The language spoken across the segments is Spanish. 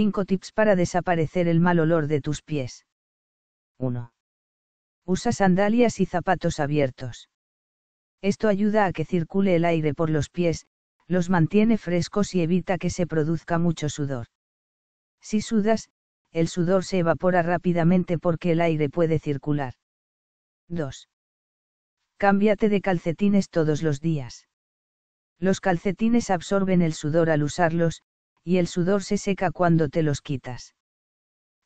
5 tips para desaparecer el mal olor de tus pies. 1. Usa sandalias y zapatos abiertos. Esto ayuda a que circule el aire por los pies, los mantiene frescos y evita que se produzca mucho sudor. Si sudas, el sudor se evapora rápidamente porque el aire puede circular. 2. Cámbiate de calcetines todos los días. Los calcetines absorben el sudor al usarlos, y el sudor se seca cuando te los quitas.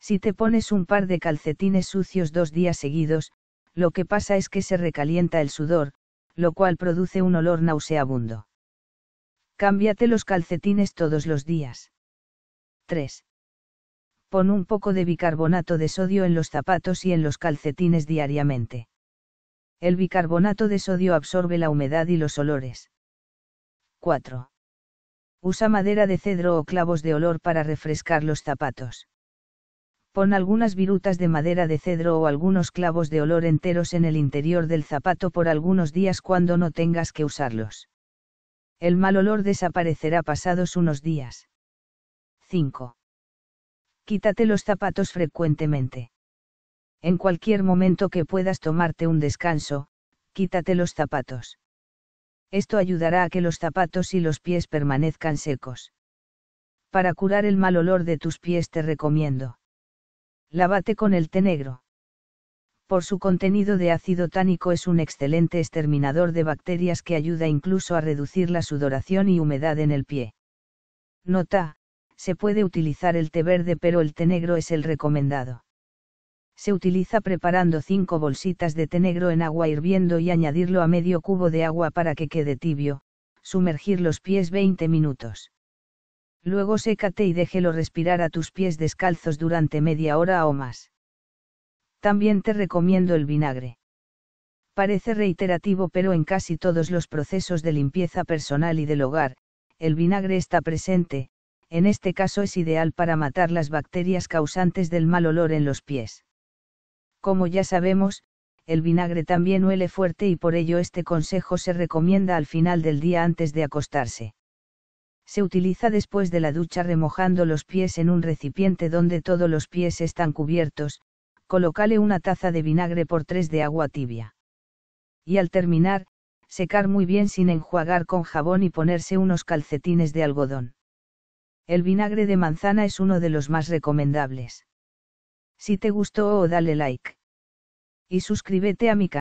Si te pones un par de calcetines sucios dos días seguidos, lo que pasa es que se recalienta el sudor, lo cual produce un olor nauseabundo. Cámbiate los calcetines todos los días. 3. Pon un poco de bicarbonato de sodio en los zapatos y en los calcetines diariamente. El bicarbonato de sodio absorbe la humedad y los olores. 4. Usa madera de cedro o clavos de olor para refrescar los zapatos. Pon algunas virutas de madera de cedro o algunos clavos de olor enteros en el interior del zapato por algunos días cuando no tengas que usarlos. El mal olor desaparecerá pasados unos días. 5. Quítate los zapatos frecuentemente. En cualquier momento que puedas tomarte un descanso, quítate los zapatos. Esto ayudará a que los zapatos y los pies permanezcan secos. Para curar el mal olor de tus pies te recomiendo. Lávate con el té negro. Por su contenido de ácido tánico es un excelente exterminador de bacterias que ayuda incluso a reducir la sudoración y humedad en el pie. Nota, se puede utilizar el té verde pero el té negro es el recomendado se utiliza preparando cinco bolsitas de té negro en agua hirviendo y añadirlo a medio cubo de agua para que quede tibio, sumergir los pies 20 minutos. Luego sécate y déjelo respirar a tus pies descalzos durante media hora o más. También te recomiendo el vinagre. Parece reiterativo pero en casi todos los procesos de limpieza personal y del hogar, el vinagre está presente, en este caso es ideal para matar las bacterias causantes del mal olor en los pies. Como ya sabemos, el vinagre también huele fuerte y por ello este consejo se recomienda al final del día antes de acostarse. Se utiliza después de la ducha remojando los pies en un recipiente donde todos los pies están cubiertos, colocale una taza de vinagre por tres de agua tibia. Y al terminar, secar muy bien sin enjuagar con jabón y ponerse unos calcetines de algodón. El vinagre de manzana es uno de los más recomendables. Si te gustó dale like. Y suscríbete a mi canal.